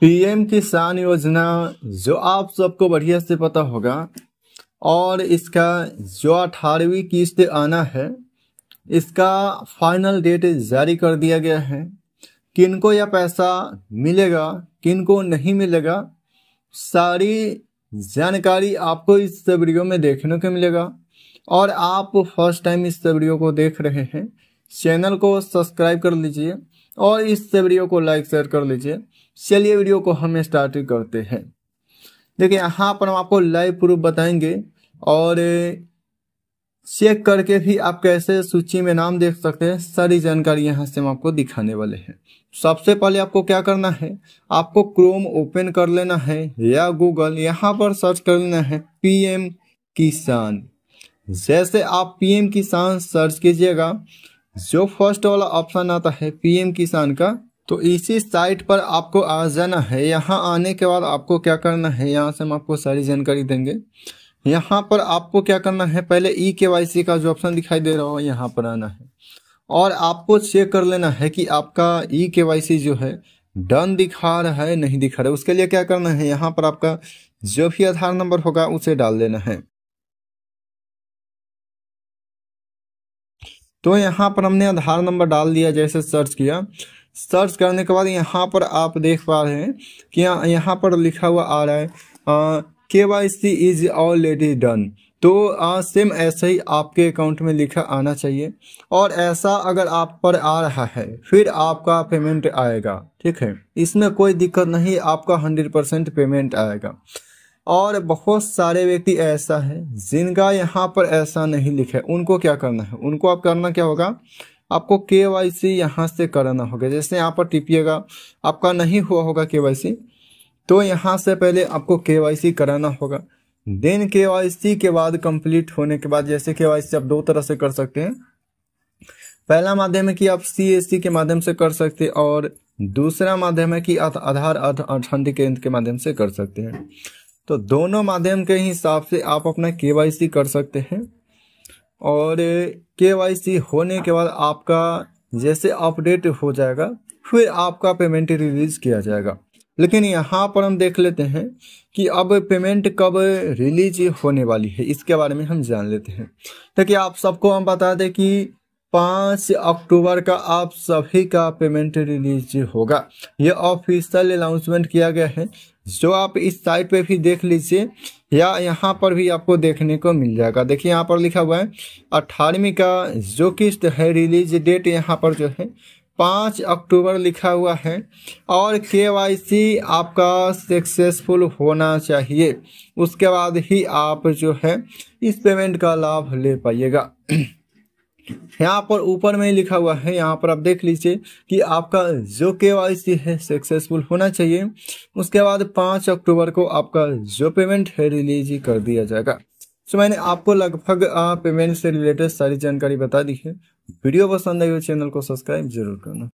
PM किसान योजना जो आप सबको बढ़िया से पता होगा और इसका जो अठारहवीं किस्त आना है इसका फाइनल डेट जारी कर दिया गया है किनको यह पैसा मिलेगा किनको नहीं मिलेगा सारी जानकारी आपको इस वीडियो में देखने को मिलेगा और आप फर्स्ट टाइम इस वीडियो को देख रहे हैं चैनल को सब्सक्राइब कर लीजिए और इस वीडियो को लाइक शेयर कर लीजिए चलिए वीडियो को हम स्टार्ट करते हैं देखिए यहाँ पर हम आपको लाइव प्रूफ बताएंगे और चेक करके भी आप कैसे सूची में नाम देख सकते हैं सारी जानकारी यहाँ से हम आपको दिखाने वाले हैं सबसे पहले आपको क्या करना है आपको क्रोम ओपन कर लेना है या गूगल यहाँ पर सर्च कर लेना है पीएम किसान जैसे आप पीएम किसान सर्च कीजिएगा जो फर्स्ट वाला ऑप्शन आता है पीएम किसान का तो इसी साइट पर आपको आ जाना है यहाँ आने के बाद आपको क्या करना है यहाँ से हम आपको सारी जानकारी देंगे यहाँ पर आपको क्या करना है पहले ई e के का जो ऑप्शन दिखाई दे रहा हो यहाँ पर आना है और आपको चेक कर लेना है कि आपका ई e के जो है डन दिखा रहा है नहीं दिखा रहा है उसके लिए क्या करना है यहाँ पर आपका जो भी आधार नंबर होगा उसे डाल देना है तो यहाँ पर हमने आधार नंबर डाल दिया जैसे सर्च किया सर्च करने के बाद यहाँ पर आप देख पा रहे हैं कि यहाँ पर लिखा हुआ आ रहा है K Y C is already done तो आ, सेम ऐसे ही आपके अकाउंट में लिखा आना चाहिए और ऐसा अगर आप पर आ रहा है फिर आपका पेमेंट आएगा ठीक है इसमें कोई दिक्कत नहीं आपका हंड्रेड परसेंट पेमेंट आएगा और बहुत सारे व्यक्ति ऐसा है जिनका यहाँ पर ऐसा नहीं लिखा है उनको क्या करना है उनको आप करना क्या होगा आपको के वाई सी यहाँ से कराना होगा जैसे यहाँ पर टिपिएगा आपका नहीं हुआ होगा के वाई सी तो यहाँ से पहले आपको के वाई सी कराना होगा देन के वाई सी के बाद कंप्लीट होने के बाद जैसे के वाई सी आप दो तरह से कर सकते हैं पहला माध्यम है कि आप सी एस सी के माध्यम से कर सकते हैं और दूसरा माध्यम है कि आधार अथॉरिटी केंद्र के माध्यम से कर सकते हैं तो दोनों माध्यम के हिसाब से आप अपना के कर सकते हैं और के होने के बाद आपका जैसे अपडेट हो जाएगा फिर आपका पेमेंट रिलीज किया जाएगा लेकिन यहाँ पर हम देख लेते हैं कि अब पेमेंट कब रिलीज होने वाली है इसके बारे में हम जान लेते हैं ताकि आप सबको हम बता दें कि पाँच अक्टूबर का आप सभी का पेमेंट रिलीज होगा ये ऑफिशियल अनाउंसमेंट किया गया है जो आप इस साइट पे भी देख लीजिए या यहाँ पर भी आपको देखने को मिल जाएगा देखिए यहाँ पर लिखा हुआ है अठारहवीं का जो किस्त है रिलीज डेट यहाँ पर जो है पाँच अक्टूबर लिखा हुआ है और के आपका सक्सेसफुल होना चाहिए उसके बाद ही आप जो है इस पेमेंट का लाभ ले पाइएगा यहाँ पर ऊपर में ही लिखा हुआ है यहाँ पर आप देख लीजिए कि आपका जो के है सक्सेसफुल होना चाहिए उसके बाद पाँच अक्टूबर को आपका जो पेमेंट है रिलीज कर दिया जाएगा सो तो मैंने आपको लगभग पेमेंट से रिलेटेड सारी जानकारी बता दी है वीडियो पसंद आई हो चैनल को सब्सक्राइब जरूर करना